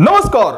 नमस्कार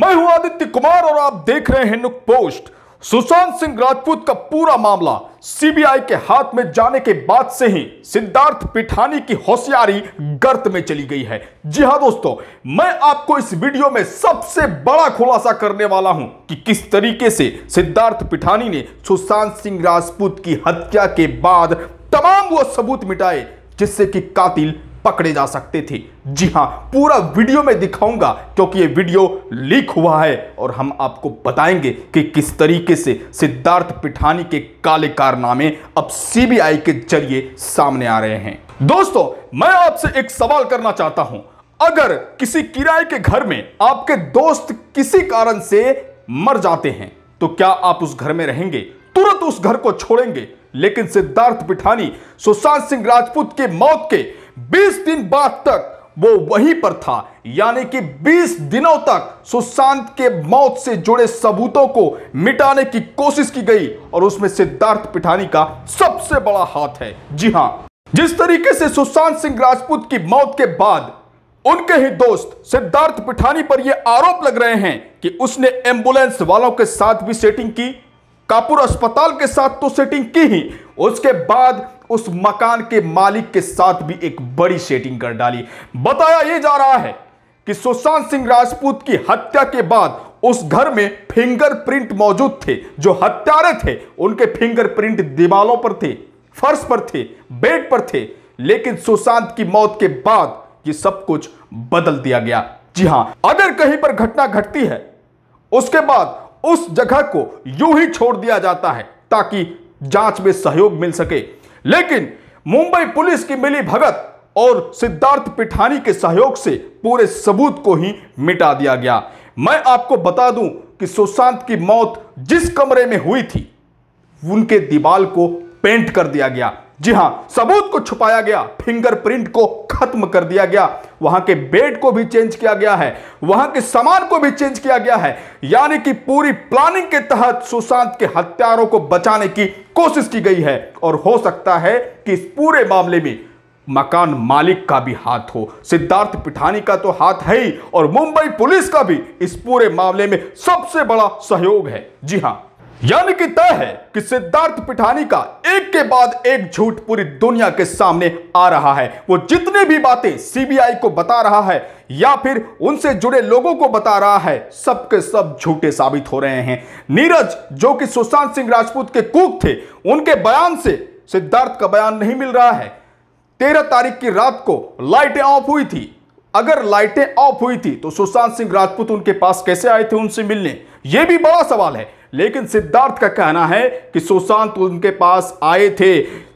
मैं हूं आदित्य कुमार और आप देख रहे हैं नुक पोस्ट सुशांत सिंह राजपूत का पूरा मामला सीबीआई के हाथ में जाने के बाद से ही सिद्धार्थ पिठानी की होशियारी गर्त में चली गई है जी हां दोस्तों मैं आपको इस वीडियो में सबसे बड़ा खुलासा करने वाला हूं कि किस तरीके से सिद्धार्थ पिठानी ने सुशांत सिंह राजपूत की हत्या के बाद तमाम वो सबूत मिटाए जिससे कि कातिल पकड़े जा सकते थे जी हाँ पूरा वीडियो में दिखाऊंगा क्योंकि ये वीडियो लीक हुआ है और हम आपको बताएंगे कि किस तरीके से सिद्धार्थ पिठानी के काले कारनामे अब सीबीआई के जरिए सामने आ रहे हैं दोस्तों मैं आपसे एक सवाल करना चाहता हूं अगर किसी किराए के घर में आपके दोस्त किसी कारण से मर जाते हैं तो क्या आप उस घर में रहेंगे तुरंत उस घर को छोड़ेंगे लेकिन सिद्धार्थ पिठानी सुशांत सिंह राजपूत के मौत के 20 दिन बाद तक वो वहीं पर था यानी कि 20 दिनों तक सुशांत के मौत से जुड़े सबूतों को मिटाने की कोशिश की गई और उसमें सिद्धार्थ पिठानी का सबसे बड़ा हाथ है जी हां जिस तरीके से सुशांत सिंह राजपूत की मौत के बाद उनके ही दोस्त सिद्धार्थ पिठानी पर यह आरोप लग रहे हैं कि उसने एम्बुलेंस वालों के साथ भी सेटिंग की कापुर अस्पताल के साथ तो सेटिंग की ही उसके बाद उस मकान के मालिक के साथ भी एक बड़ी सेटिंग कर डाली बताया ये जा रहा है कि सुशांत सिंह राजपूत की हत्या के बाद उस घर में फिंगरप्रिंट मौजूद थे जो हत्यारे थे उनके फिंगरप्रिंट दीवालों पर थे फर्श पर थे बेड पर थे लेकिन सुशांत की मौत के बाद ये सब कुछ बदल दिया गया जी हां अगर कहीं पर घटना घटती है उसके बाद उस जगह को यूं ही छोड़ दिया जाता है ताकि जांच में सहयोग मिल सके लेकिन मुंबई पुलिस की मिली भगत और सिद्धार्थ पिठानी के सहयोग से पूरे सबूत को ही मिटा दिया गया मैं आपको बता दूं कि सुशांत की मौत जिस कमरे में हुई थी उनके दीवाल को पेंट कर दिया गया जी हां सबूत को छुपाया गया फिंगरप्रिंट को खत्म कर दिया गया वहां के बेड को भी चेंज किया गया है वहां के सामान को भी चेंज किया गया है यानी कि पूरी प्लानिंग के तहत सुशांत के हत्यारों को बचाने की कोशिश की गई है और हो सकता है कि इस पूरे मामले में मकान मालिक का भी हाथ हो सिद्धार्थ पिठानी का तो हाथ है ही और मुंबई पुलिस का भी इस पूरे मामले में सबसे बड़ा सहयोग है जी हां यानी कि तय है कि सिद्धार्थ पिठानी का एक के बाद एक झूठ पूरी दुनिया के सामने आ रहा है वो जितनी भी बातें सीबीआई को बता रहा है या फिर उनसे जुड़े लोगों को बता रहा है सबके सब झूठे साबित हो रहे हैं नीरज जो कि सुशांत सिंह राजपूत के कुक थे उनके बयान से सिद्धार्थ का बयान नहीं मिल रहा है तेरह तारीख की रात को लाइटें ऑफ हुई थी अगर लाइटें ऑफ हुई थी तो सुशांत सिंह राजपूत उनके पास कैसे आए थे उनसे मिलने यह भी बड़ा सवाल है लेकिन सिद्धार्थ का कहना है कि सुशांत उनके पास आए थे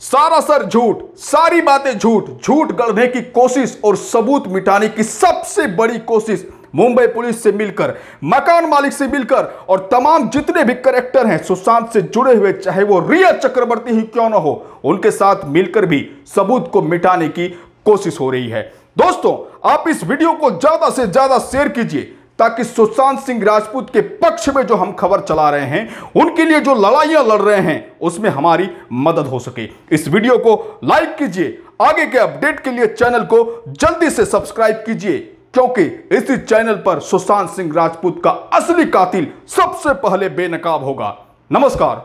सारा सर झूठ सारी बातें झूठ झूठ गढ़ने की कोशिश और सबूत मिटाने की सबसे बड़ी कोशिश मुंबई पुलिस से मिलकर मकान मालिक से मिलकर और तमाम जितने भी करेक्टर हैं सुशांत से जुड़े हुए चाहे वो रिया चक्रवर्ती ही क्यों ना हो उनके साथ मिलकर भी सबूत को मिटाने की कोशिश हो रही है दोस्तों आप इस वीडियो को ज्यादा से ज्यादा शेयर कीजिए ताकि सुशांत सिंह राजपूत के पक्ष में जो हम खबर चला रहे हैं उनके लिए जो लड़ाइयां लड़ रहे हैं उसमें हमारी मदद हो सके इस वीडियो को लाइक कीजिए आगे के अपडेट के लिए चैनल को जल्दी से सब्सक्राइब कीजिए क्योंकि इसी चैनल पर सुशांत सिंह राजपूत का असली कातिल सबसे पहले बेनकाब होगा नमस्कार